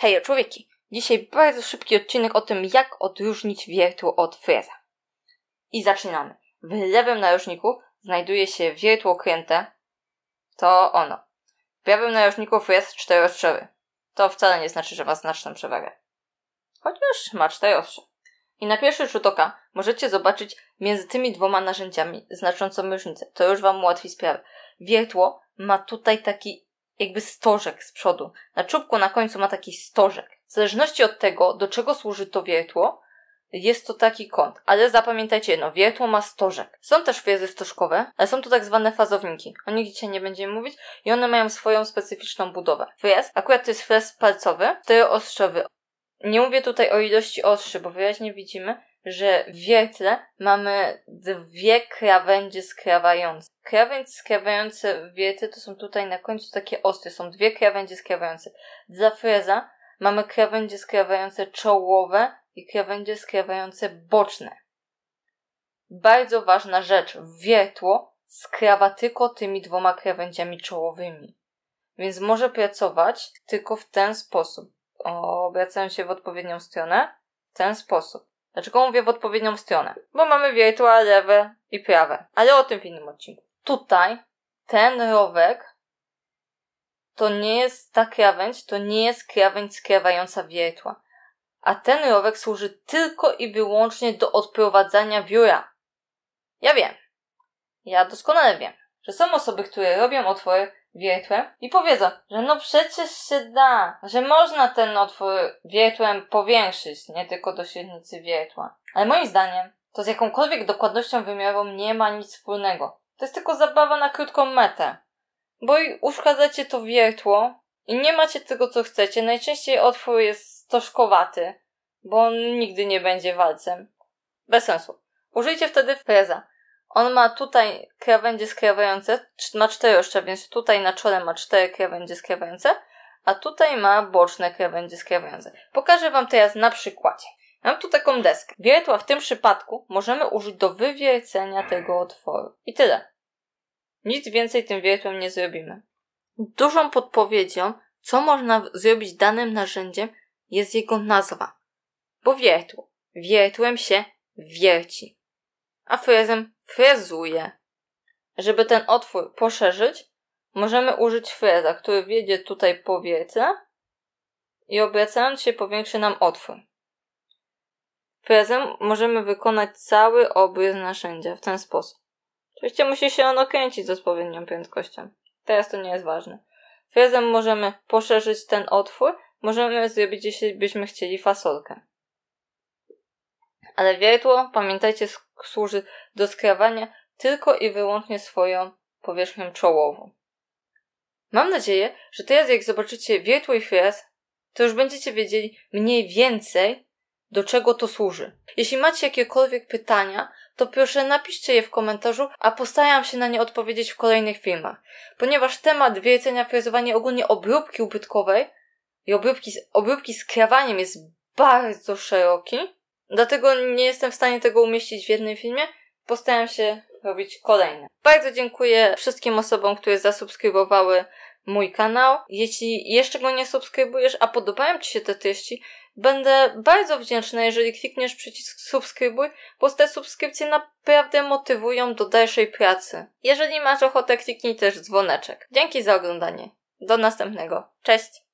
Hej człowieki! Dzisiaj bardzo szybki odcinek o tym, jak odróżnić wiertło od freza. I zaczynamy. W lewym narożniku znajduje się wiertło kręte. To ono. W prawym narożniku frez czterostrzowy. To wcale nie znaczy, że ma znaczną przewagę. Chociaż ma czterostrze. I na pierwszy rzut oka możecie zobaczyć między tymi dwoma narzędziami znaczącą różnicę. To już Wam ułatwi sprawę. Wiertło ma tutaj taki jakby stożek z przodu. Na czubku na końcu ma taki stożek. W zależności od tego, do czego służy to wiertło, jest to taki kąt, ale zapamiętajcie jedno, wiertło ma stożek. Są też wiezy stożkowe, ale są to tak zwane fazowniki. O nich dzisiaj nie będziemy mówić i one mają swoją specyficzną budowę. Frez, akurat to jest frez palcowy, ostrzowy Nie mówię tutaj o ilości ostrzy, bo wyraźnie widzimy, że w wiertle mamy dwie krawędzie skrawające. Krawędź skrawające w wiertle to są tutaj na końcu takie ostre, są dwie krawędzie skrawające. Dla freza mamy krawędzie skrawające czołowe i krawędzie skrawające boczne. Bardzo ważna rzecz, wiertło skrawa tylko tymi dwoma krawędziami czołowymi. Więc może pracować tylko w ten sposób. Obracając się w odpowiednią stronę, w ten sposób. Dlaczego mówię w odpowiednią stronę? Bo mamy wiertła lewe i prawe, ale o tym w innym odcinku. Tutaj ten rowek to nie jest ta krawędź, to nie jest krawędź skrawająca wiertła. A ten rowek służy tylko i wyłącznie do odprowadzania wióra. Ja wiem. Ja doskonale wiem, że są osoby, które robią otwory wiertłem i powiedzą, że no przecież się da, że można ten otwór wiertłem powiększyć, nie tylko do średnicy wiertła. Ale moim zdaniem to z jakąkolwiek dokładnością wymiarową nie ma nic wspólnego. To jest tylko zabawa na krótką metę. Bo uszkadzacie to wiertło i nie macie tego, co chcecie. Najczęściej otwór jest stożkowaty, bo on nigdy nie będzie walcem. Bez sensu. Użyjcie wtedy freza. On ma tutaj krawędzie skrawające, ma cztery jeszcze, więc tutaj na czole ma cztery krawędzie skrawające, a tutaj ma boczne krawędzie skrawające. Pokażę Wam teraz na przykładzie. Mam tu taką deskę. Wiertła w tym przypadku możemy użyć do wywiercenia tego otworu. I tyle. Nic więcej tym wiertłem nie zrobimy. Dużą podpowiedzią, co można zrobić danym narzędziem, jest jego nazwa. Bo wiertło. Wiertłem się wierci. A frazem frezuje. Żeby ten otwór poszerzyć, możemy użyć freza, który wjedzie tutaj powietrze i obracając się powiększy nam otwór. Frezem możemy wykonać cały obrys narzędzia w ten sposób. Oczywiście musi się on okręcić z odpowiednią prędkością. Teraz to nie jest ważne. Frezem możemy poszerzyć ten otwór, możemy zrobić, jeśli byśmy chcieli fasolkę. Ale wiertło, pamiętajcie, służy do skrawania tylko i wyłącznie swoją powierzchnią czołową. Mam nadzieję, że teraz jak zobaczycie wiertło i fres, to już będziecie wiedzieli mniej więcej, do czego to służy. Jeśli macie jakiekolwiek pytania, to proszę napiszcie je w komentarzu, a postaram się na nie odpowiedzieć w kolejnych filmach. Ponieważ temat wiercenia, frezowania, ogólnie obróbki ubytkowej i obróbki, obróbki z krawaniem jest bardzo szeroki, Dlatego nie jestem w stanie tego umieścić w jednym filmie. Postaram się robić kolejne. Bardzo dziękuję wszystkim osobom, które zasubskrybowały mój kanał. Jeśli jeszcze go nie subskrybujesz, a podobają Ci się te treści, będę bardzo wdzięczna, jeżeli klikniesz przycisk subskrybuj, bo te subskrypcje naprawdę motywują do dalszej pracy. Jeżeli masz ochotę, kliknij też dzwoneczek. Dzięki za oglądanie. Do następnego. Cześć!